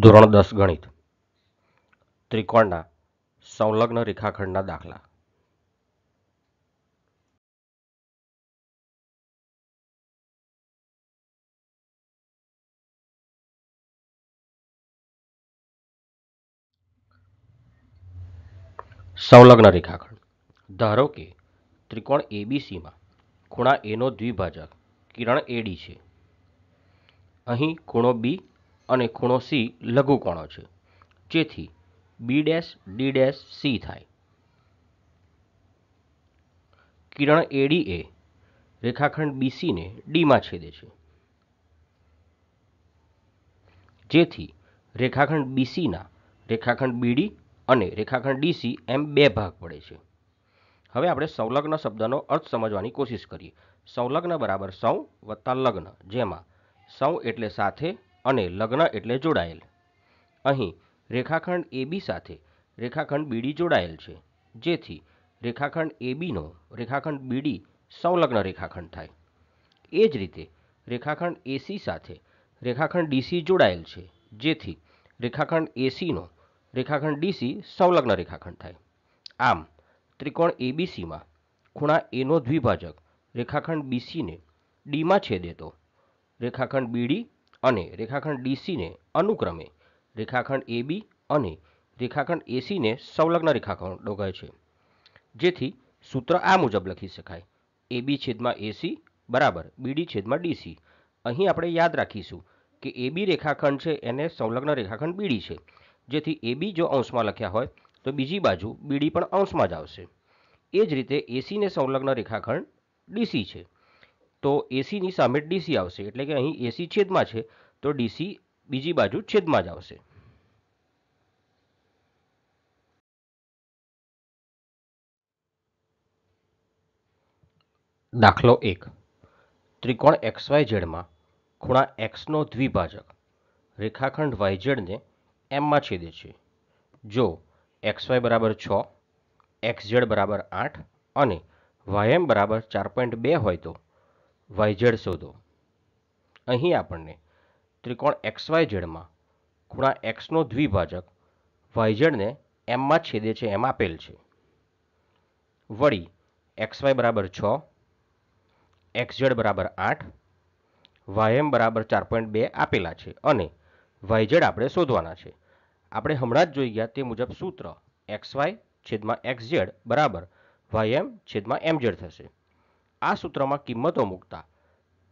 ધોરણ દસ ગણિત ત્રિકોણના સંલગ્ન રેખાખંડના દાખલા સંલગ્ન રેખાખંડ ધારો કે ત્રિકોણ એબીસીમાં ખૂણા એનો દ્વિભાજક કિરણ એડી છે અહીં ખૂણો બી અને ખૂણો સી લઘુકોણો છે જેથી B dash D dash C થાય કિરણ એડી એ રેખાખંડ બીસીને ડીમાં છેદે છે જેથી રેખાખંડ બીસીના રેખાખંડ બીડી અને રેખાખંડ ડીસી એમ બે ભાગ પડે છે હવે આપણે સંલગ્ન શબ્દનો અર્થ સમજવાની કોશિશ કરીએ સંલગ્ન બરાબર સૌ વત્તા લગ્ન જેમાં સૌ એટલે સાથે અને લગ્ન એટલે જોડાયેલ અહીં રેખાખંડ એબી સાથે રેખાખંડ બીડી જોડાયેલ છે જેથી રેખાખંડ એબીનો રેખાખંડ બીડી સંલગ્ન રેખાખંડ થાય એ જ રીતે રેખાખંડ એસી સાથે રેખાખંડ ડીસી જોડાયેલ છે જેથી રેખાખંડ એસીનો રેખાખંડ ડીસી સંલગ્ન રેખાખંડ થાય આમ ત્રિકોણ એબીસીમાં ખૂણા એનો દ્વિભાજક રેખાખંડ બીસીને ડીમાં છેદે તો રેખાખંડ બીડી અને રેખાખંડ ડીસીને અનુક્રમે રેખાખંડ એબી અને રેખાખંડ એસીને સંલગ્ન રેખાખંડો કહે છે જેથી સૂત્ર આ મુજબ લખી શકાય એબી છેદમાં એસી બરાબર બીડી છેદમાં ડીસી અહીં આપણે યાદ રાખીશું કે એબી રેખાખંડ છે એને સંલગ્ન રેખાખંડ બીડી છે જેથી એબી જો અંશમાં લખ્યા હોય તો બીજી બાજુ બીડી પણ અંશમાં જ આવશે એ જ રીતે એસીને સંલગ્ન રેખાખંડ ડીસી છે તો એસીની સામે ડીસી આવશે એટલે કે અહીં એસી છેદમાં છે તો ડીસી બીજી બાજુ છેદમાં જ આવશે દાખલો એક ત્રિકોણ એક્સ વાય ઝેડમાં ખૂણા એક્સનો દ્વિભાજક રેખાખંડ વાય ઝેડને એમમાં છેદે છે જો એક્સ વાય બરાબર છ એક્સ ઝેડ બરાબર આઠ અને વાય એમ બરાબર ચાર પોઈન્ટ બે હોય તો વાયઝેડ શોધો અહીં આપણને ત્રિકોણ એક્સ વાય ઝેડમાં ખૂણા એક્સનો દ્વિભાજક વાયઝેડને એમમાં છેદે છે એમ આપેલ છે વળી એક્સ વાય બરાબર છ એક્સ ઝેડ બરાબર આઠ વાયએમ બરાબર ચાર પોઈન્ટ બે આપેલા છે અને વાયઝેડ આપણે શોધવાના છે આપણે હમણાં જ જોઈ ગયા તે મુજબ સૂત્ર એક્સ વાય છેદમાં એક્સ ઝેડ બરાબર વાયએમ છેદમાં એમ એમઝેડ થશે આ સૂત્રમાં કિંમતો મૂકતા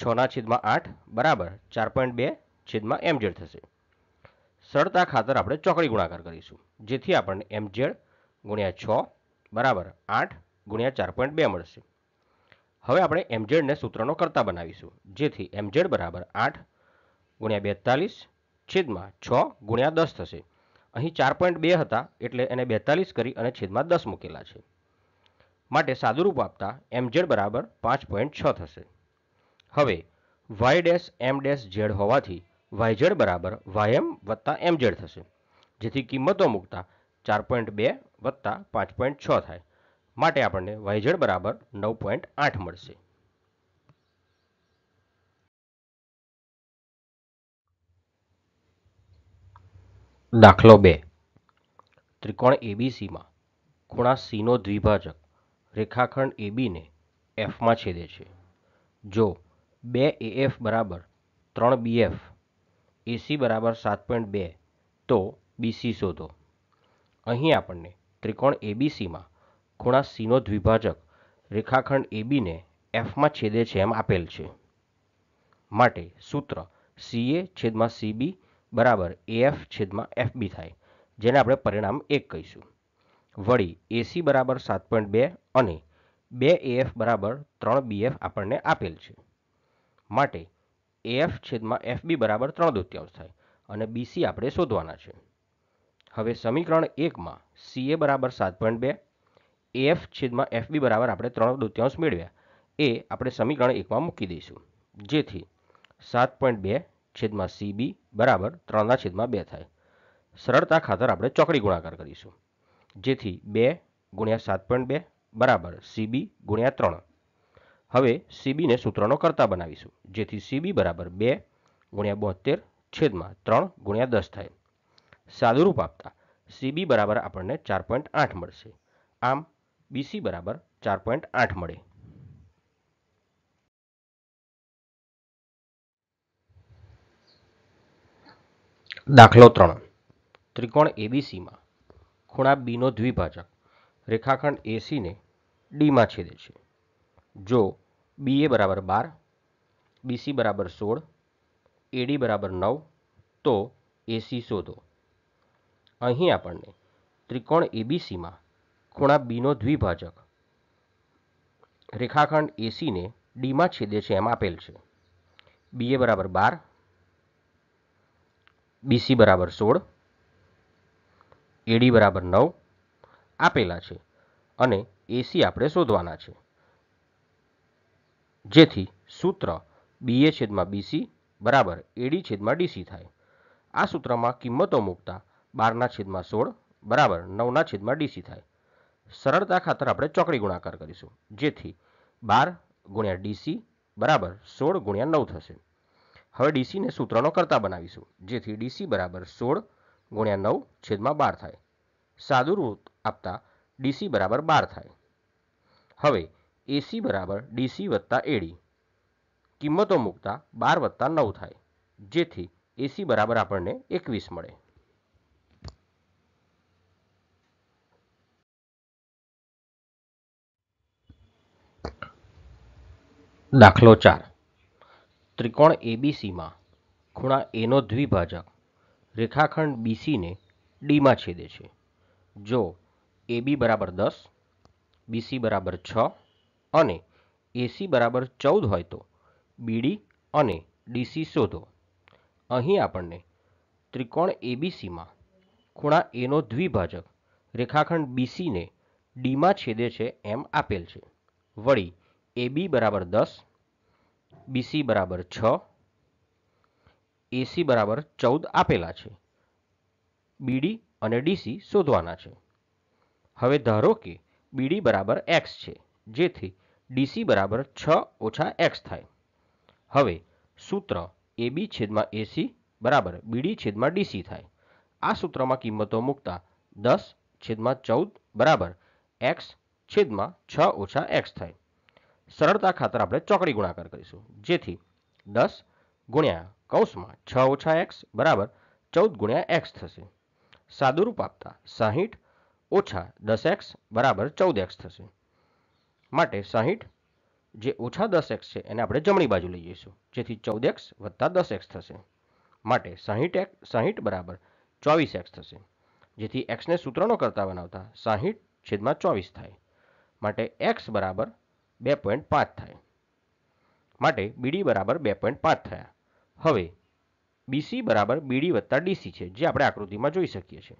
છના છેદમાં આઠ બરાબર ચાર પોઈન્ટ બે છેદમાં એમ જેડ થશે સરળતા ખાતર આપણે ચોકડી ગુણાકાર કરીશું જેથી આપણને એમ જેડ ગુણ્યા છ બરાબર આઠ ગુણ્યા ચાર પોઈન્ટ બે મળશે હવે આપણે એમ જેડને સૂત્રનો કરતા બનાવીશું જેથી એમ જેડ બરાબર આઠ ગુણ્યા બેતાલીસ છેદમાં છ ગુણ્યા દસ થશે અહીં ચાર પોઈન્ટ બે હતા એટલે એને બેતાલીસ કરી અને છેદમાં દસ મૂકેલા છે માટે સાદુરૂપ આપતા એમ ઝેડ બરાબર પાંચ પોઈન્ટ છ થશે હવે Y dash M dash Z હોવાથી વાય ઝેડ બરાબર વાય એમ વત્તા એમ ઝેડ થશે જેથી કિંમતો મૂકતા ચાર પોઈન્ટ બે વત્તા પાંચ પોઈન્ટ છ થાય માટે આપણને વાયઝેડ બરાબર નવ પોઈન્ટ આઠ મળશે દાખલો બે ત્રિકોણ એબીસીમાં ખૂણા સીનો દ્વિભાજક રેખાખંડ એબીને એફમાં છેદે છે જો બે એએફ બરાબર ત્રણ બીએફ એસી બરાબર સાત પોઈન્ટ બે તો બીસી શોધો અહીં આપણને ત્રિકોણ એબીસીમાં ખૂણા સીનો દ્વિભાજક રેખાખંડ એબીને એફમાં છેદે છે એમ આપેલ છે માટે સૂત્ર સી એ છેદમાં સીબી બરાબર એએફ છેદમાં એફબી થાય જેને આપણે પરિણામ એક કહીશું વળી એસી બરાબર સાત પોઈન્ટ બે અને બે એએફ બરાબર ત્રણ બીએફ આપણને આપેલ છે માટે એએફ છેદમાં એફબી બરાબર ત્રણ દૂત્યાંશ થાય અને બીસી આપણે શોધવાના છે હવે સમીકરણ એકમાં સીએ બરાબર સાત પોઈન્ટ બે એએફ છેદમાં એફબી બરાબર આપણે ત્રણ દૂત્યાંશ મેળવ્યા એ આપણે સમીકરણ એકમાં મૂકી દઈશું જેથી સાત પોઈન્ટ બે છેદમાં સીબી બરાબર ત્રણના છેદમાં બે થાય સરળતા ખાતર આપણે ચોકડી ગુણાકાર કરીશું જેથી બે ગુણ્યા સાત પોઈન્ટ બે બરાબર સીબી ગુણ્યા ત્રણ હવે સીબીને સૂત્રનો કરતા બનાવીશું જેથી સીબી બરાબર બે ગુણ્યા બોતેર છેદમાં ત્રણ ગુણ્યા દસ થાય સાદુરૂપ આપતા સીબી બરાબર આપણને ચાર પોઈન્ટ આઠ મળશે આમ બીસી બરાબર ચાર પોઈન્ટ આઠ મળે દાખલો ત્રણ ત્રિકોણ એબીસીમાં ખૂણા બીનો દ્વિભાજક રેખાખંડ એસીને ડીમાં છેદે છે જો બી એ બરાબર બાર બીસી બરાબર સોળ એડી બરાબર નવ તો એસી શોધો અહીં આપણને ત્રિકોણ એબીસીમાં ખૂણા બીનો દ્વિભાજક રેખાખંડ એસીને ડીમાં છેદે છે એમ આપેલ છે બી એ બરાબર બાર બીસી બરાબર સોળ એડી બરાબર નવ આપેલા છે અને એસી આપણે શોધવાના છે જેથી સૂત્ર બીએ છેદમાં બીસી બરાબર એડી છેદમાં ડીસી થાય આ સૂત્રમાં કિંમતો મૂકતા બારના છેદમાં સોળ બરાબર નવના છેદમાં ડીસી થાય સરળતા ખાતર આપણે ચોકડી ગુણાકાર કરીશું જેથી બાર ગુણ્યા ડીસી બરાબર સોળ ગુણ્યા નવ થશે હવે ડીસીને સૂત્રનો કરતા બનાવીશું જેથી ડીસી બરાબર સોળ ગુણ્યા નવ છેદમાં બાર થાય સાદુરૂપ આપતા ડીસી બરાબર બાર થાય હવે એસી બરાબર ડીસી વત્તા એડી કિંમતો મૂકતા બાર વત્તા નવ થાય જેથી એસી બરાબર આપણને એકવીસ મળે દાખલો ચાર ત્રિકોણ એબીસીમાં ખૂણા એનો દ્વિભાજક રેખાખંડ બીસીને ડીમાં છેદે છે જો એબી બરાબર દસ બીસી બરાબર છ અને એસી બરાબર ચૌદ હોય તો બીડી અને ડીસી શોધો અહીં આપણને ત્રિકોણ એબીસીમાં ખૂણા એનો દ્વિભાજક રેખાખંડ બીસીને ડીમાં છેદે છે એમ આપેલ છે વળી એબી બરાબર દસ બીસી બરાબર છ એસી બરાબર ચૌદ આપેલા છે બીડી અને ડીસી શોધવાના છે હવે ધારો કે બીડી બરાબર એક્સ છે જેથી ડીસી બરાબર છ ઓછા એક્સ થાય હવે સૂત્ર એબી છેદમાં એસી બરાબર બીડી છેદમાં ડીસી થાય આ સૂત્રમાં કિંમતો મૂકતા દસ છેદમાં ચૌદ બરાબર એક્સ છેદમાં છ ઓછા એક્સ થાય સરળતા ખાતર આપણે ચોકડી ગુણાકાર કરીશું જેથી દસ ગુણ્યા કૌંસમાં છ ઓછા એક્સ બરાબર ચૌદ ગુણ્યા એક્સ થશે સાદુરૂપ આપતા સાહીઠ ઓછા દસ એક્સ બરાબર ચૌદ એક્સ થશે માટે સાહીઠ જે ઓછા દસ એક્સ છે એને આપણે જમણી બાજુ લઈ જઈશું જેથી ચૌદ એક્સ વત્તા દસ એક્સ થશે માટે સાહીઠ એક્સ સાહીઠ બરાબર ચોવીસ એક્સ થશે જેથી એક્સને સૂત્રનો કરતા બનાવતા સાહીઠ છેદમાં ચોવીસ થાય માટે એક્સ બરાબર બે પોઈન્ટ પાંચ થાય માટે બીડી બરાબર બે પોઈન્ટ પાંચ થયા હવે બીસી બરાબર બીડી વત્તા ડીસી છે જે આપણે આકૃતિમાં જોઈ શકીએ છીએ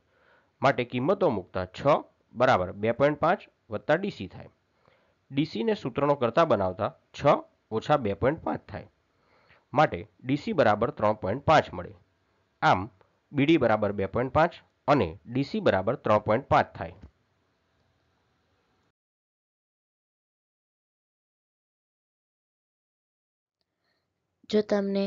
માટે કિંમતો મૂકતા છ બરાબર બે પોઈન્ટ પાંચ વત્તા ડીસી થાય ડીસીને સૂત્રનો કરતાં બનાવતા છ ઓછા બે પોઈન્ટ પાંચ થાય માટે ડીસી બરાબર ત્રણ પોઈન્ટ પાંચ મળે આમ બીડી બરાબર બે પોઈન્ટ પાંચ અને ડીસી બરાબર ત્રણ પોઈન્ટ પાંચ થાય જો તમને